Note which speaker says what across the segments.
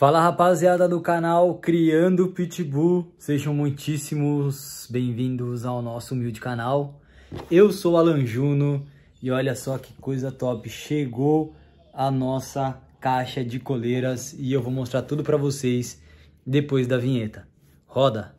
Speaker 1: Fala rapaziada do canal Criando Pitbull, sejam muitíssimos bem-vindos ao nosso humilde canal. Eu sou Alan Juno e olha só que coisa top, chegou a nossa caixa de coleiras e eu vou mostrar tudo para vocês depois da vinheta. Roda!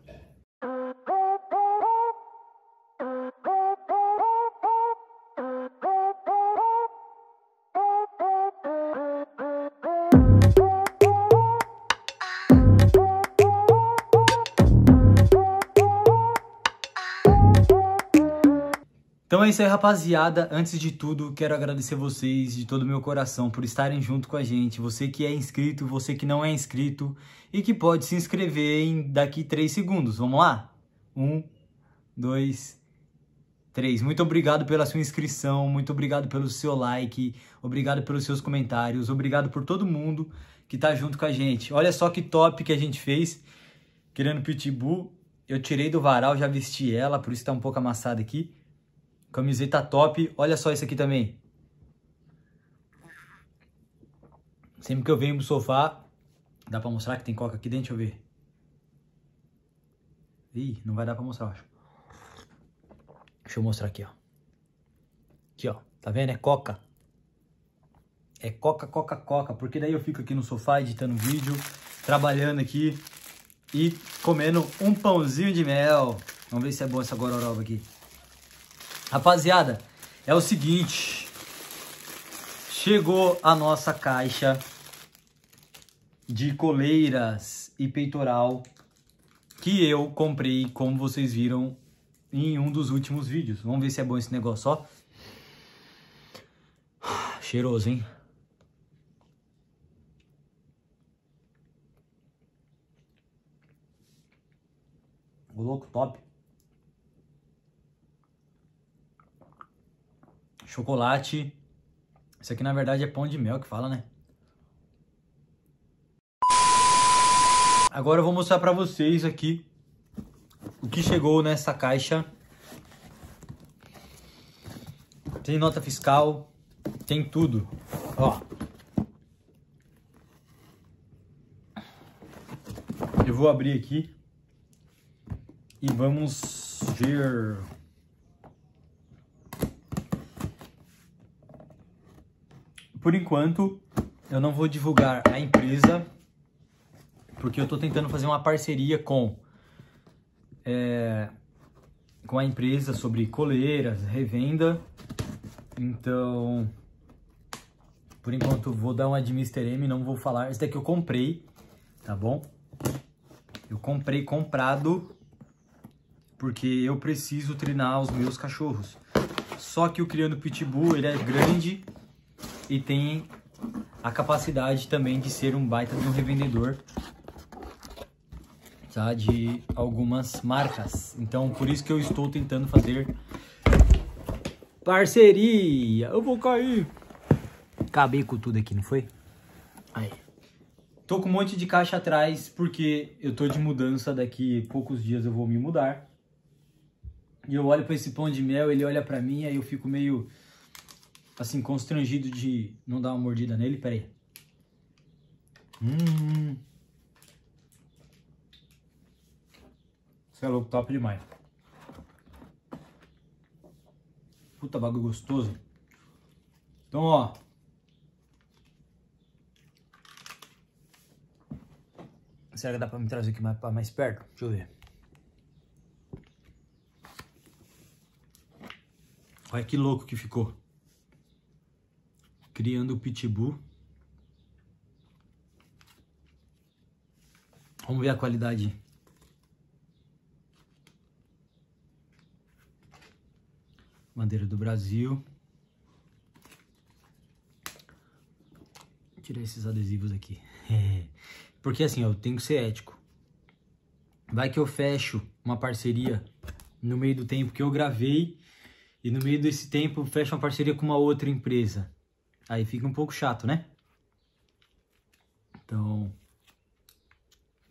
Speaker 1: Então é isso aí, rapaziada. Antes de tudo, quero agradecer vocês de todo o meu coração por estarem junto com a gente. Você que é inscrito, você que não é inscrito e que pode se inscrever em daqui 3 segundos. Vamos lá? 1, 2, 3. Muito obrigado pela sua inscrição, muito obrigado pelo seu like, obrigado pelos seus comentários, obrigado por todo mundo que tá junto com a gente. Olha só que top que a gente fez, querendo pitbull. Eu tirei do varal, já vesti ela, por isso tá um pouco amassada aqui. Camiseta top. Olha só isso aqui também. Sempre que eu venho pro sofá... Dá pra mostrar que tem coca aqui dentro? Deixa eu ver. Ih, não vai dar pra mostrar, eu acho. Deixa eu mostrar aqui, ó. Aqui, ó. Tá vendo? É coca. É coca, coca, coca. Porque daí eu fico aqui no sofá editando vídeo, trabalhando aqui e comendo um pãozinho de mel. Vamos ver se é bom essa gororoba aqui. Rapaziada, é o seguinte. Chegou a nossa caixa de coleiras e peitoral que eu comprei, como vocês viram, em um dos últimos vídeos. Vamos ver se é bom esse negócio, ó. Cheiroso, hein? O louco, top. chocolate. Isso aqui na verdade é pão de mel que fala, né? Agora eu vou mostrar pra vocês aqui o que chegou nessa caixa. Tem nota fiscal, tem tudo. Ó. Eu vou abrir aqui e vamos ver Por enquanto, eu não vou divulgar a empresa, porque eu estou tentando fazer uma parceria com, é, com a empresa sobre coleiras, revenda. Então, por enquanto, vou dar uma de Mr. M, não vou falar. Esse daqui eu comprei, tá bom? Eu comprei comprado, porque eu preciso treinar os meus cachorros. Só que o Criando Pitbull, ele é grande e tem a capacidade também de ser um baita de um revendedor tá? de algumas marcas. Então, por isso que eu estou tentando fazer parceria. Eu vou cair. Acabei com tudo aqui, não foi? Aí. Tô com um monte de caixa atrás porque eu tô de mudança, daqui poucos dias eu vou me mudar. E eu olho para esse pão de mel, ele olha para mim, aí eu fico meio assim, constrangido de não dar uma mordida nele. Pera aí. Hum. Você é louco, top demais. Puta bagulho gostoso. Então, ó. Será que dá pra me trazer aqui mais, pra mais perto? Deixa eu ver. Olha que louco que ficou criando o pitbull. Vamos ver a qualidade. Bandeira do Brasil. Vou tirar esses adesivos aqui. Porque assim, eu tenho que ser ético. Vai que eu fecho uma parceria no meio do tempo que eu gravei e no meio desse tempo fecho uma parceria com uma outra empresa. Aí fica um pouco chato, né? Então,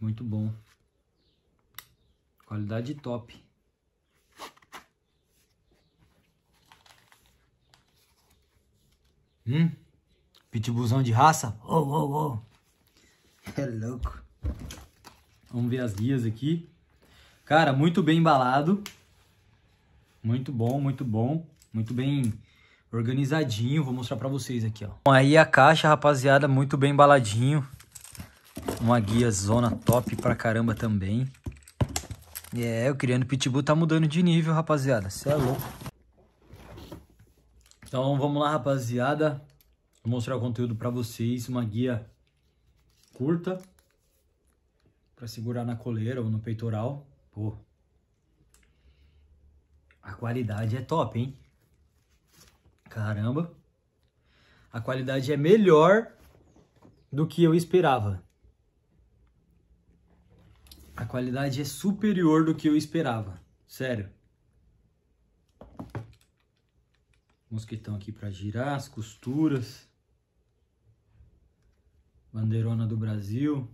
Speaker 1: muito bom. Qualidade top. Hum? Pitbullzão de raça? Oh, oh, oh. É louco. Vamos ver as guias aqui. Cara, muito bem embalado. Muito bom, muito bom. Muito bem organizadinho. Vou mostrar pra vocês aqui, ó. Aí a caixa, rapaziada, muito bem embaladinho. Uma guia zona top pra caramba também. É, o Criando Pitbull tá mudando de nível, rapaziada. Você é louco. Então, vamos lá, rapaziada. Vou mostrar o conteúdo pra vocês. Uma guia curta. Pra segurar na coleira ou no peitoral. Pô. A qualidade é top, hein? Caramba. A qualidade é melhor do que eu esperava. A qualidade é superior do que eu esperava. Sério. Mosquetão aqui para girar, as costuras. Bandeirona do Brasil.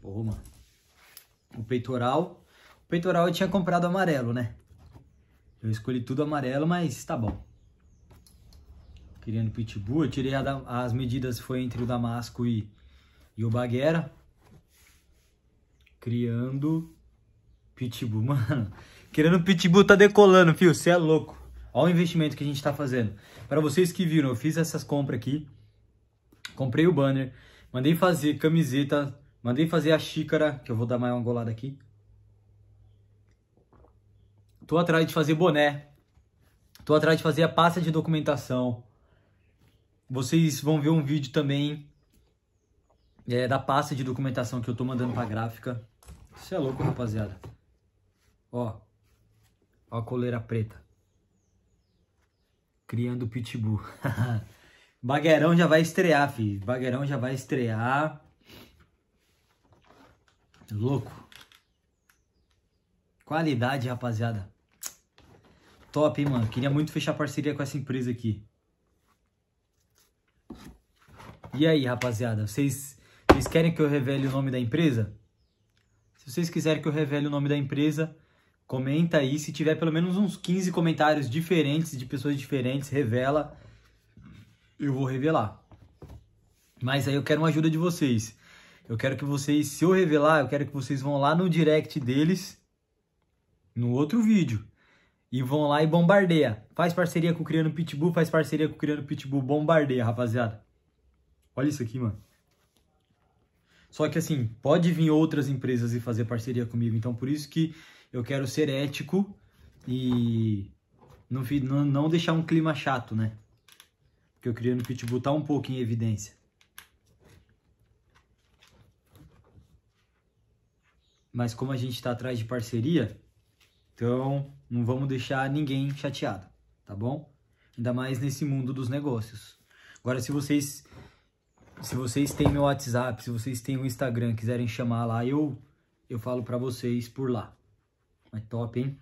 Speaker 1: Pô, mano. O peitoral. O peitoral eu tinha comprado amarelo, né? Eu escolhi tudo amarelo, mas tá bom. Criando pitbull, eu tirei a, as medidas, foi entre o Damasco e, e o Baguera. Criando pitbull, mano. Criando pitbull tá decolando, fio, você é louco. Olha o investimento que a gente tá fazendo. Para vocês que viram, eu fiz essas compras aqui. Comprei o banner, mandei fazer camiseta, mandei fazer a xícara, que eu vou dar mais uma golada aqui. Tô atrás de fazer boné. Tô atrás de fazer a pasta de documentação. Vocês vão ver um vídeo também é, da pasta de documentação que eu tô mandando pra gráfica. Você é louco, rapaziada. Ó. Ó a coleira preta. Criando pitbull. Bagueirão já vai estrear, filho. Bagueirão já vai estrear. Louco. Qualidade, rapaziada. Top, hein, mano? Queria muito fechar parceria com essa empresa aqui. E aí, rapaziada, vocês, vocês querem que eu revele o nome da empresa? Se vocês quiserem que eu revele o nome da empresa, comenta aí. Se tiver pelo menos uns 15 comentários diferentes, de pessoas diferentes, revela. Eu vou revelar. Mas aí eu quero uma ajuda de vocês. Eu quero que vocês, se eu revelar, eu quero que vocês vão lá no direct deles no outro vídeo e vão lá e bombardeia. Faz parceria com o Criando Pitbull, faz parceria com o Criando Pitbull, bombardeia, rapaziada. Olha isso aqui, mano. Só que assim, pode vir outras empresas e fazer parceria comigo. Então por isso que eu quero ser ético e não, não deixar um clima chato, né? Porque o criando pitbull tá um pouco em evidência. Mas como a gente tá atrás de parceria, então, não vamos deixar ninguém chateado, tá bom? Ainda mais nesse mundo dos negócios. Agora, se vocês se vocês têm meu WhatsApp, se vocês têm o Instagram, quiserem chamar lá, eu eu falo para vocês por lá. Mas top, hein?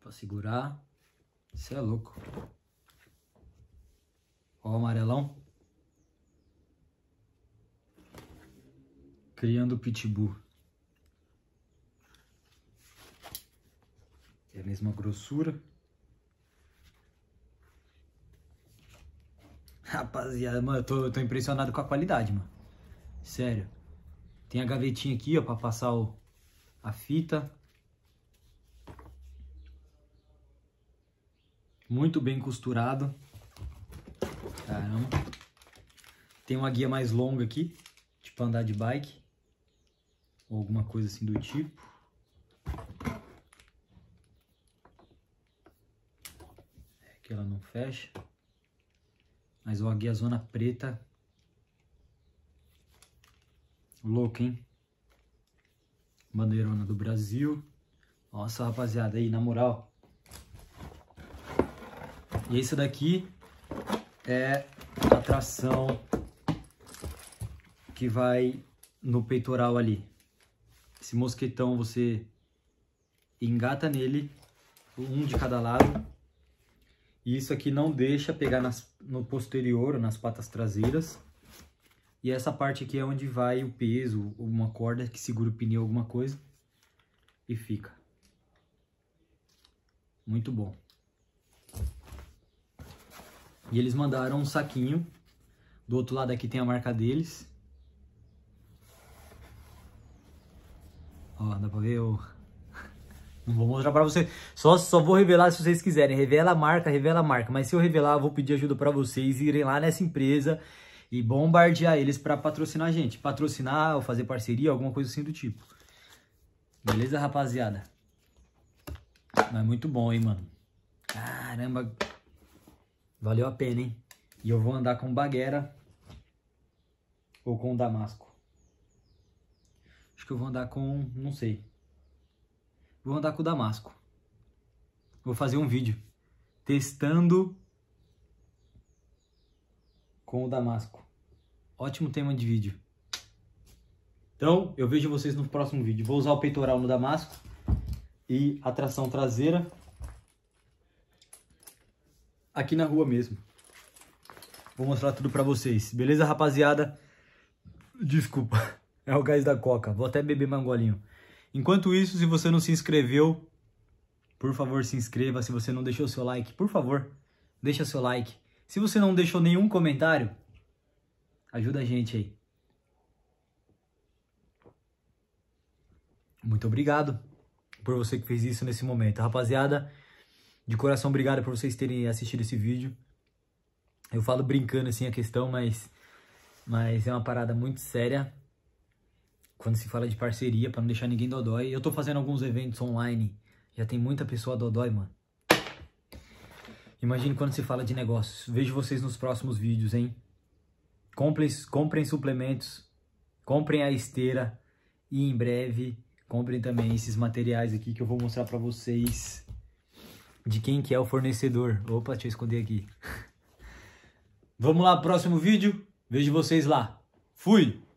Speaker 1: Pra segurar. Isso é louco. Ó o amarelão. Criando pitbull. que é a mesma grossura. Rapaziada, mano, eu tô, eu tô impressionado com a qualidade, mano. Sério. Tem a gavetinha aqui, ó, pra passar o, a fita. Muito bem costurado. Caramba. Tem uma guia mais longa aqui, tipo andar de bike. Ou alguma coisa assim do tipo. ela não fecha. Mas ó, a guiazona preta. Louco, hein? Bandeirona do Brasil. Nossa, rapaziada, aí, na moral. E esse daqui é a tração que vai no peitoral ali. Esse mosquetão você engata nele, um de cada lado, e isso aqui não deixa pegar nas, no posterior, nas patas traseiras. E essa parte aqui é onde vai o peso, uma corda que segura o pneu, alguma coisa. E fica. Muito bom. E eles mandaram um saquinho. Do outro lado aqui tem a marca deles. Ó, dá pra ver o... Não vou mostrar pra vocês. Só, só vou revelar se vocês quiserem. Revela a marca, revela a marca. Mas se eu revelar, eu vou pedir ajuda para vocês irem lá nessa empresa e bombardear eles para patrocinar a gente. Patrocinar ou fazer parceria, alguma coisa assim do tipo. Beleza, rapaziada? Mas muito bom, hein, mano? Caramba. Valeu a pena, hein? E eu vou andar com baguera ou com damasco. Acho que eu vou andar com... não sei. Vou andar com o Damasco. Vou fazer um vídeo testando com o Damasco. Ótimo tema de vídeo. Então, eu vejo vocês no próximo vídeo. Vou usar o peitoral no Damasco e a tração traseira aqui na rua mesmo. Vou mostrar tudo pra vocês. Beleza, rapaziada? Desculpa. É o gás da coca. Vou até beber mangolinho. Enquanto isso, se você não se inscreveu, por favor, se inscreva. Se você não deixou seu like, por favor, deixa seu like. Se você não deixou nenhum comentário, ajuda a gente aí. Muito obrigado por você que fez isso nesse momento. Rapaziada, de coração obrigado por vocês terem assistido esse vídeo. Eu falo brincando assim a questão, mas mas é uma parada muito séria quando se fala de parceria, para não deixar ninguém dodói. Eu tô fazendo alguns eventos online, já tem muita pessoa dodói, mano. Imagine quando se fala de negócios. Vejo vocês nos próximos vídeos, hein? Comprem, comprem suplementos, comprem a esteira e em breve comprem também esses materiais aqui que eu vou mostrar para vocês de quem que é o fornecedor. Opa, deixa eu esconder aqui. Vamos lá, próximo vídeo. Vejo vocês lá. Fui!